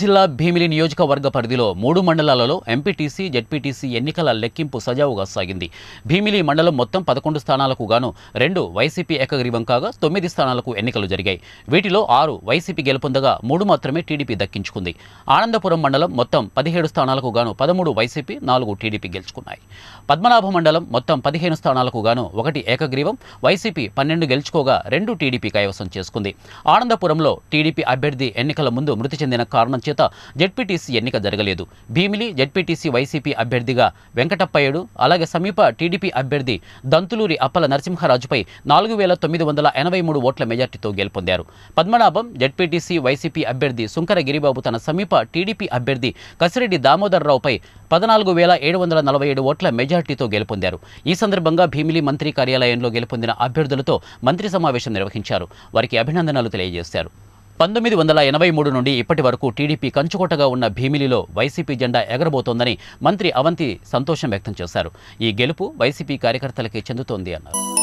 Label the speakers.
Speaker 1: జిల్లా భీమిలి నియోజకవర్గ పరిధిలో మూడు మండలాలలో ఎంపీటీసీ జెడ్పీటీసీ ఎన్నికల లెక్కింపు సజావుగా సాగింది భీమిలి మండలం మొత్తం పదకొండు స్థానాలకు గాను రెండు వైసీపీ ఏకగ్రీవం కాగా తొమ్మిది స్థానాలకు ఎన్నికలు జరిగాయి వీటిలో ఆరు వైసీపీ గెలుపొందగా మూడు మాత్రమే టీడీపీ దక్కించుకుంది ఆనందపురం మండలం మొత్తం పదిహేడు స్థానాలకు గాను పదమూడు వైసీపీ నాలుగు టీడీపీ గెలుచుకున్నాయి పద్మనాభ మండలం మొత్తం పదిహేను స్థానాలకు గాను ఒకటి ఏకగ్రీవం వైసీపీ పన్నెండు గెలుచుకోగా రెండు టీడీపీ కైవసం చేసుకుంది ఆనందపురంలో టీడీపీ అభ్యర్థి ఎన్నికల ముందు మృతి చెందిన కారణం చేత జడ్పీటీసీ ఎన్నిక జరగలేదు భీమిలి జడ్పీటీసీ వైసీపీ అభ్యర్థిగా వెంకటప్పయ్యడు అలాగే సమీప టీడీపీ అభ్యర్థి దంతులూరి అప్పల నరసింహరాజుపై నాలుగు వేల తొమ్మిది వందల ఎనభై మూడు ఓట్ల మెజార్టీతో గెలుపొందారు పద్మనాభం జడ్పీటీసీ వైసీపీ అభ్యర్థి సుంకర గిరిబాబు తన సమీప టీడీపీ అభ్యర్థి కసిరెడ్డి దామోదర్రావుపై పద్నాలుగు వేల ఏడు వందల నలభై ఏడు ఓట్ల మెజార్టీతో గెలుపొందారు ఈ సందర్భంగా భీమిలి మంత్రి కార్యాలయంలో గెలుపొందిన అభ్యర్థులతో మంత్రి సమావేశం నిర్వహించారు వారికి అభినందనలు తెలియజేశారు పంతొమ్మిది వందల ఎనభై మూడు నుండి ఇప్పటి వరకు టీడీపీ కంచుకోటగా ఉన్న భీమిలిలో వైసీపీ జెండా ఎగరబోతోందని మంత్రి అవంతి సంతోషం వ్యక్తం చేశారు ఈ గెలుపు వైసీపీ కార్యకర్తలకి చెందుతోంది అన్నారు